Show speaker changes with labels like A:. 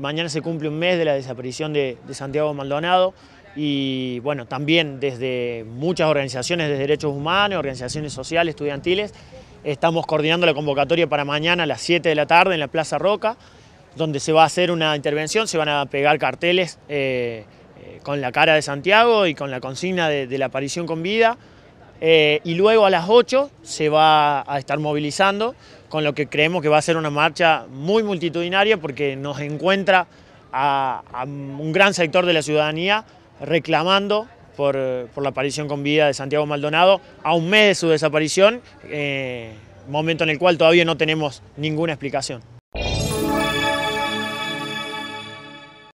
A: Mañana se cumple un mes de la desaparición de, Santiago Maldonado y bueno, también desde muchas organizaciones de derechos humanos, organizaciones sociales, estudiantiles, estamos coordinando la convocatoria para mañana a las 7 de la tarde en la Plaza Roca, donde se va a hacer una intervención, se van a pegar carteles eh, eh, con la cara de Santiago y con la consigna de la aparición con vida. Eh, y luego a las 8 se va a estar movilizando, con lo que creemos que va a ser una marcha muy multitudinaria porque nos encuentra a, un gran sector de la ciudadanía reclamando por, la aparición con vida de Santiago Maldonado a un mes de su desaparición, eh, momento en el cual todavía no tenemos ninguna explicación.